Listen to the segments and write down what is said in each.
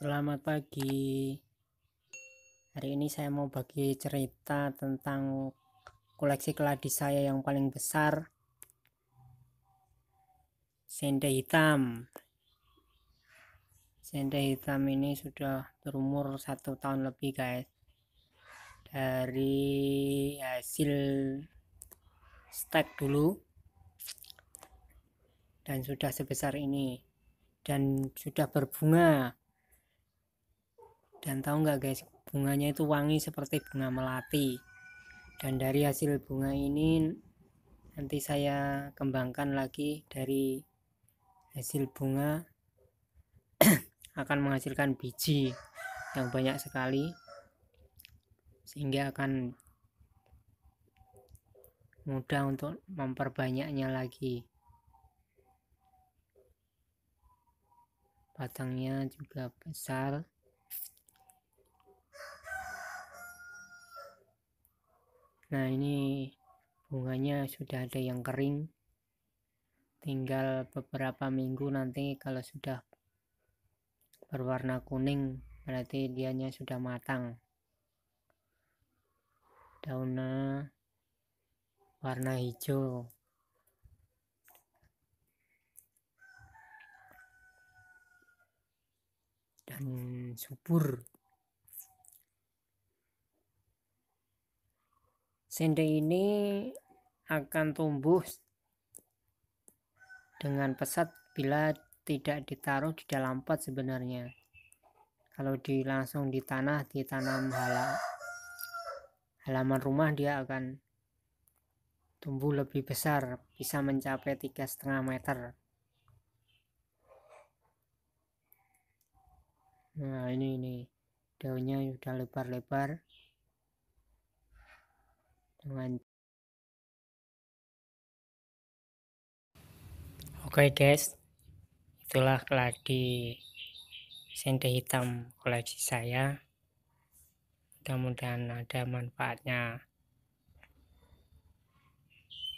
Selamat pagi. Hari ini saya mau bagi cerita tentang koleksi keladi saya yang paling besar. Sende hitam. Sende hitam ini sudah berumur satu tahun lebih guys. Dari hasil stek dulu dan sudah sebesar ini dan sudah berbunga dan tahu nggak guys, bunganya itu wangi seperti bunga melati. Dan dari hasil bunga ini nanti saya kembangkan lagi dari hasil bunga akan menghasilkan biji yang banyak sekali sehingga akan mudah untuk memperbanyaknya lagi batangnya juga besar nah ini bunganya sudah ada yang kering tinggal beberapa minggu nanti kalau sudah berwarna kuning berarti dianya sudah matang daunnya warna hijau dan subur Sendi ini akan tumbuh dengan pesat bila tidak ditaruh di dalam pot sebenarnya. Kalau di langsung di tanah ditanam hala, halaman rumah dia akan tumbuh lebih besar, bisa mencapai tiga setengah meter. Nah ini ini daunnya sudah lebar-lebar. Oke okay guys, itulah keladi sende hitam koleksi saya. Mudah-mudahan ada manfaatnya.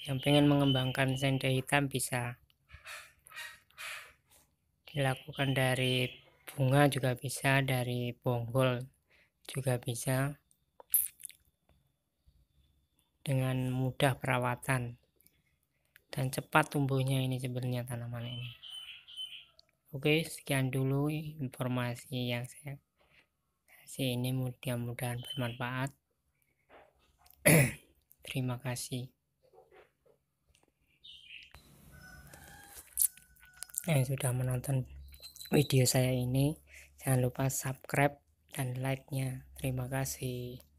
Yang pengen mengembangkan sende hitam bisa dilakukan dari bunga juga bisa, dari bonggol juga bisa dengan mudah perawatan dan cepat tumbuhnya ini sebenarnya tanaman ini oke sekian dulu informasi yang saya kasih ini mudah-mudahan bermanfaat terima kasih yang sudah menonton video saya ini jangan lupa subscribe dan like nya terima kasih